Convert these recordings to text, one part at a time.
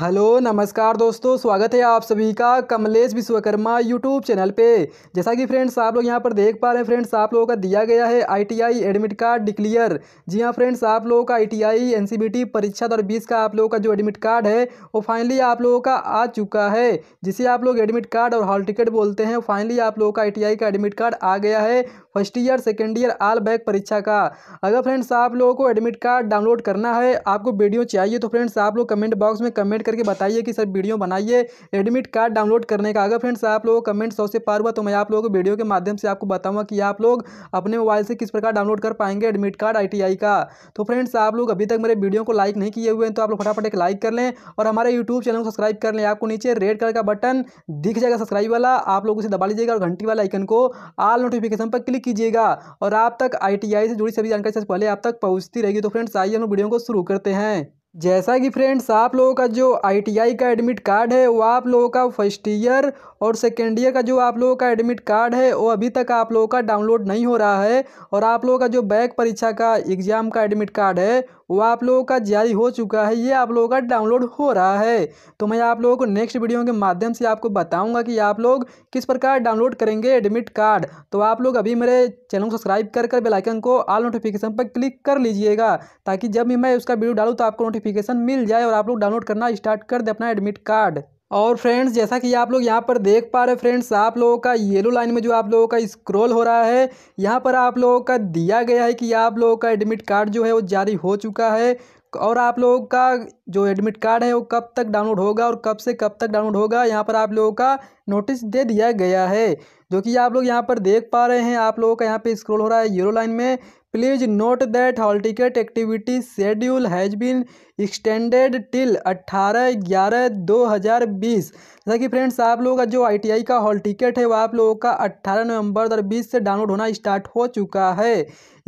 hello नमस्कार दोस्तों स्वागत है आप सभी का कमलेश विश्वकर्मा यूट्यूब चैनल पे जैसा कि फ्रेंड्स आप लोग यहां पर देख पा रहे हैं फ्रेंड्स आप लोगों का दिया गया है आईटीआई एडमिट कार्ड डिक्लियर जी हां फ्रेंड्स आप लोगों का आईटीआई एनसीबीटी परीक्षा दो बीस का आप लोगों का जो एडमिट कार्ड है वो फाइनली आप लोगों का आ चुका है जिसे आप लोग एडमिट कार्ड और हॉल टिकट बोलते हैं फाइनली आप लोगों का आई का एडमिट कार्ड आ गया है first year second year all back परीक्षा का अगर फ्रेंड्स आप लोगों को एडमिट कार्ड डाउनलोड करना है आपको वीडियो चाहिए तो फ्रेंड्स आप लोग कमेंट बॉक्स में कमेंट करके बताइए कि सर वीडियो बनाइए एडमिट कार्ड डाउनलोड करने का अगर फ्रेंड्स आप लोगों को कमेंट सौ से पार हुआ तो मैं आप लोगों को वीडियो के माध्यम से आपको बताऊँगा कि आप लोग अपने मोबाइल से किस प्रकार डाउनलोड कर पाएंगे एडमिट कार्ड आई का तो फ्रेंड्स आप लोग अभी तक मेरे वीडियो को लाइक नहीं किए हुए हैं तो आप लोग फटाफट एक लाइक कर लें और हमारे यूट्यूब चैनल को सब्सक्राइब कर लें आपको नीचे रेड कलर का बटन दिख जाएगा सब्सक्राइब वाला आप लोग उसे दबा लीजिएगा और घंटी वाला आइकन को आल नोटिफिकेशन पर क्लिक कीजिएगा और आप तक आई से जुड़ी सभी जानकारी सबसे पहले आप तक पहुँचती रहेगी तो फ्रेंड्स आइए हम वीडियो को शुरू करते हैं जैसा कि फ्रेंड्स आप लोगों का जो आईटीआई का एडमिट कार्ड है वो आप लोगों का फर्स्ट ईयर और सेकेंड ईयर का जो आप लोगों का एडमिट कार्ड है वो अभी तक आप लोगों का डाउनलोड नहीं हो रहा है और आप लोगों का जो बैक परीक्षा का एग्ज़ाम का एडमिट कार्ड है वो आप लोगों का जारी हो चुका है ये आप लोगों का डाउनलोड हो रहा है तो मैं आप लोगों को नेक्स्ट वीडियो के माध्यम से आपको बताऊँगा कि आप लोग किस प्रकार डाउनलोड करेंगे एडमिट कार्ड तो आप लोग अभी मेरे चैनल को सब्सक्राइब कर कर बेलाइकन को ऑल नोटिफिकेशन पर क्लिक कर लीजिएगा ताकि जब भी मैं उसका वीडियो डालूँ तो आपको नोटिफिक नोटिफिकेशन मिल जाए और आप लोग डाउनलोड करना स्टार्ट कर दें अपना एडमिट कार्ड और फ्रेंड्स जैसा कि आप लोग यहाँ पर देख पा रहे हैं फ्रेंड्स आप लोगों का येलो लाइन में जो आप लोगों का स्क्रॉल हो रहा है यहाँ पर आप लोगों का दिया गया है कि आप लोगों का एडमिट कार्ड जो है वो जारी हो चुका है और आप लोगों का जो एडमिट कार्ड है वो कब तक डाउनलोड होगा और कब से कब तक डाउनलोड होगा यहाँ पर आप लोगों का नोटिस दे दिया गया है जो कि आप लोग यहाँ पर देख पा रहे हैं आप लोगों का यहाँ पे स्क्रॉल हो रहा है येलो लाइन में please note that hall ticket activity schedule has been extended till 18 ग्यारह 2020 हज़ार बीस जैसा कि फ्रेंड्स आप लोगों का जो आई टी आई का हॉल टिकट है वो आप लोगों का अट्ठारह नवंबर दो बीस से डाउनलोड होना स्टार्ट हो चुका है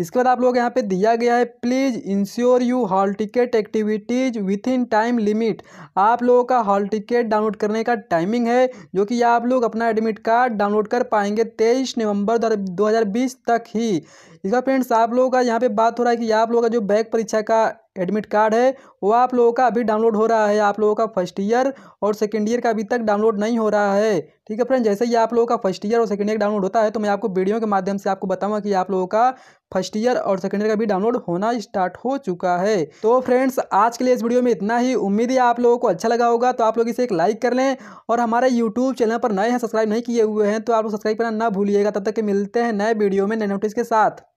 इसके बाद आप लोग यहाँ पे दिया गया है please ensure you hall ticket activities within time limit आप लोगों का हॉल टिकट डाउनलोड करने का टाइमिंग है जो कि आप लोग अपना एडमिट कार्ड डाउनलोड कर पाएंगे तेईस नवंबर दो तक ही इसका फ्रेंड्स आप लोगों का यहाँ पे बात हो रहा है कि आप लोगों का जो बैक परीक्षा का एडमिट कार्ड है वो आप लोगों का अभी डाउनलोड हो रहा है आप लोगों का फर्स्ट ईयर और सेकेंड ईयर का अभी तक डाउनलोड नहीं हो रहा है ठीक है फ्रेंड जैसे ही आप लोगों का फर्स्ट ईयर और सेकेंड ईयर डाउनलोड होता है तो मैं आपको वीडियो के माध्यम से आपको बताऊंगा कि आप लोगों का फर्स्ट ईयर और सेकेंड ईयर का भी डाउनलोड होना स्टार्ट हो चुका है तो फ्रेंड्स आज के लिए इस वीडियो में इतना ही उम्मीद है आप लोगों को अच्छा लगा होगा तो आप लोग इसे एक लाइक कर लें और हमारे यूट्यूब चैनल पर नए हैं सब्सक्राइब नहीं किए हुए हैं तो आप लोग सब्सक्राइब करना ना भूलिएगा तब तक के मिलते हैं नए वीडियो में नए नोटिस के साथ